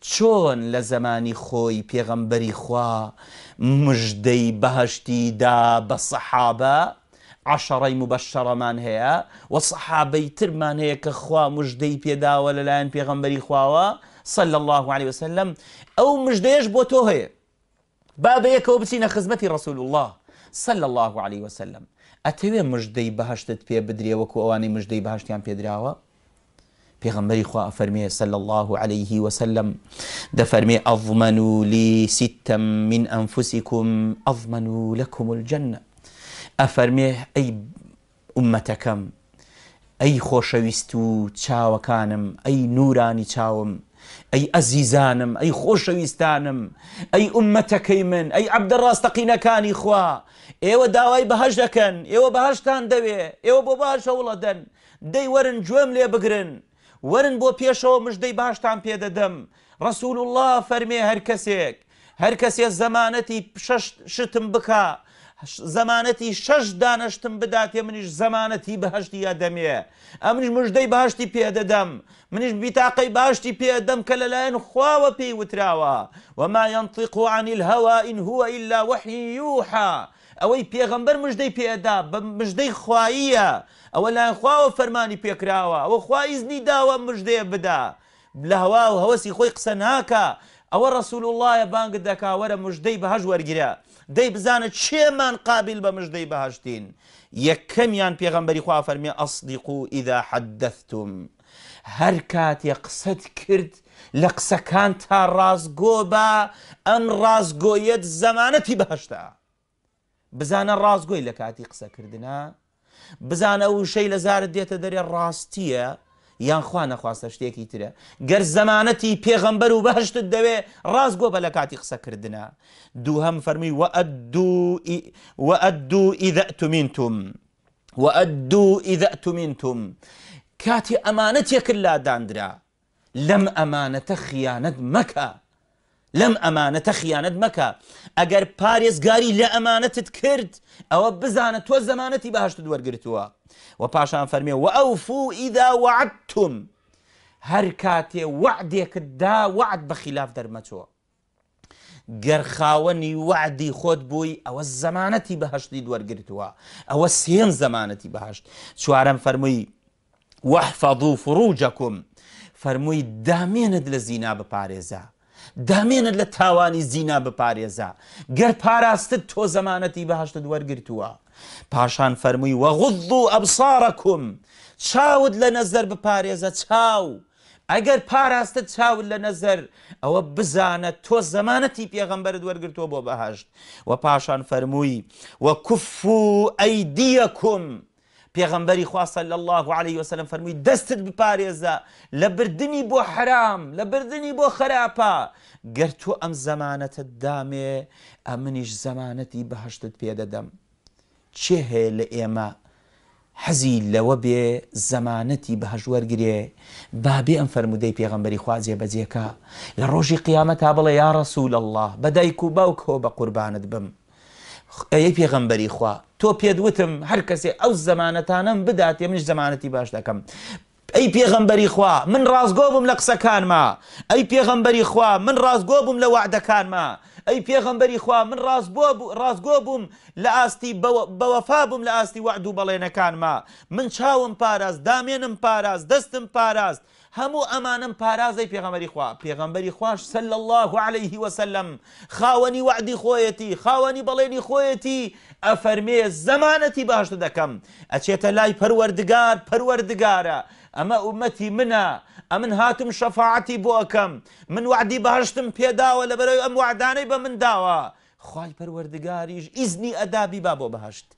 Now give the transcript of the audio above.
چۆن لە زمانی خۆی پێغەمبەری خوا مژدەی بەهشتی دا بە سەحابە عشەڕی مبەشەڕەمان هەیە و سەحابەی ترمان هەیە کە خوا مژدەی پێداوە لەلایەن پێغەمبەری خواوە سەل الله عليه وسلم ئەو مژدەیەش بۆ تۆ هەیە بابەیەکەوە بچینە خزمەتی ڕسول الله سل الله عليه وسلم ئەتەوێ مژدەی بەهشتت پێ بدرێ وەکو ئەوانی مژدەی بەهشتیان پێدراوە پیغمبری خواه فرمی صلی الله علیه و سلم ده فرمی اضمنو لی ستم من انفسکم اضمنو لکم الجنه افرمی ای امتکم ای خوشویستو چاوکانم ای نورانی چاوم ای عزیزانم ای خوشویستانم ای امتکی من ئەی عبدە ڕاستەقینەکانی خوا ئێوە داوای بەهش دەکەن ئێوە بەهشتان دەوێ ئێوە بۆ بهش اولادن دی ورن گوێم لێ بگرن ورن بۆ پێشەوە مژدەی باشتان پێدەدەم ڕسول الله فەرمێ هەر کەسێک هەر کەسێ زەمانەتی شتم بکە زەمانەتی شەش دانشتم بداتێ منیش زەمانەتی بەهشتی یا دەمێ ئەمنش مژدەی باشتی پێدەدەم منیش بیتاقی باشتی پێدەم کە لەلایەن خواوە پێی وتراوە وما ينطق عن الهوى إن هو إلا وحي يوحى ئەوەی پێغەمبەر مژدەی پێدا بە مژدەی خواییە ئەوە لای خواوە فەرمانی پێکراوە ئەوە خوایزنی داوە مژدێ بدا لە هەوا و هەوەسی خۆی قسە ناکە ئەوە ڕسول اللهە بانگ دەکاوەرە مژدەی بەهش وەرگرە دەی بزانە چێمان قابل بە مژدەی بەهشتین یەکەمیان پێغەمبەری خوا فەرمی ئەصدیق و ئیدا حەدەفتم هەر کاتێ قسەت کرد لە قسەکان تا ڕازگۆ بە ئەم ڕازگۆیەت زەمانەتی بەهشتا بزانە ڕازگۆی لە کاتی قسەکردە بزانە و شەی لە زارت دێتە دەرێ ڕاستیە یانخوا نەخواستە شتێکی ترە گەر زەمانەتی پێغەمبەر و بەهشتت دەوێ ڕاست گۆ بە لە کاتی قسەکردە دووهم فەرمی وەدو ئیدەتومینتم وەدو ئیدەتومینتم کاتی ئەمانەت یەکرد لاداندرا لەم ئەمانەتە خیانەت مەکە. لەم ئەمانەتە خیانەت مەکە ئەگەر پارێزگاری لە ئەمانەتت کرد ئەوە بزانە تۆ زەمانەتی بەهشت وەرگتووە و پاشان فەرمێ و ئەوفو ئیدا وعدتم هەر کاتێ وعدێکت دا وعد بە خلاف دەرمەچوە گەر خاوەنی وعدی خۆت بووی ئەوە زەمانەتی بەهشتی دوەرگتووە ئەوە سێن زەمانەتی بەهشت چوارم فەرمووی وەحفەض و فڕوجەکم فەرمووی دامێنت لە زینا بپارێزە دامێنت لە تاوانی زینا بپارێزا گەر پاراستت تۆ زەمانەتی بەهشتت وەرگتووە پاشان فەرمووی وەغض و ئەبسارەکم چاود لە نەزەر بپارێزە چاو ئەگەر پاراستە چاول لە نەزەر ئەوە بزانە تۆ زەمانەتی پێغەمبەرت وەرگتووە بۆ بەهشت و پاشان فەرمووی وە کوف و ئەیدیەکم. پێغەمبەری خواستە لە الله عليه وسلم فەرمووی دەستت بپارێزە لە بردننی بۆ حرام لە بردننی بۆ خراپە گەر تۆ ئەم زەمانەتت دامێ ئەمنیش زەمانەتی بەهشتت پێدەدەم چێ هەیە لە ئێمە حەزی لەوە بێ زەمانەتی بەهژوەرگێ بابێ ئەم فرەرمودەی پێغمبەری خوازیێ بەجێکە لە ڕۆژی قیامەت تا بڵێ یا ڕسوول الله بەدایک و باوک هۆ بە قوربانت بم ئەی پێغەمبەری خوا تۆ پێدوتم هەر کەسێ ئەو زەمانەتانم بداتێ منش زەمانەتی باش دەکەم ئەی پێغەمبەری خوا من ڕازگۆ بم لە قسەکانمە ئەی پێغەمبەری خوا من ڕازگۆ بم لە وعدەکانمە ئەی پێغەمبەری خوا من ڕازگۆ بووم لە ئاستی بەوەفا بووم لە ئاستی وعد و بەڵێنەکانمە من چاوم پاراست دامێنم پاراست دەستم پاراست هەموو ئەمانم پارازەی پێغەمەری خوا پێغەمبەری خوش سل الله عليه وسلم خاوەنی وعدی خۆیەتی خاوەنی بەڵێنی خۆیەتی ئەفەرمێ زەمانەتی باشتە دەکەم ئەچێتە لای پەروەردگار پەروەردگارە ئەمە ئومەتی منە ئەمن هاتم شەفاعتی بۆ ئەەکەم من وعدی باشتم پێداوە لە بەرەوەی ئەم وعدانەی بە من داوە خی پەروەردگاریش ئیزنی ئەدابی با بۆ بەهشت.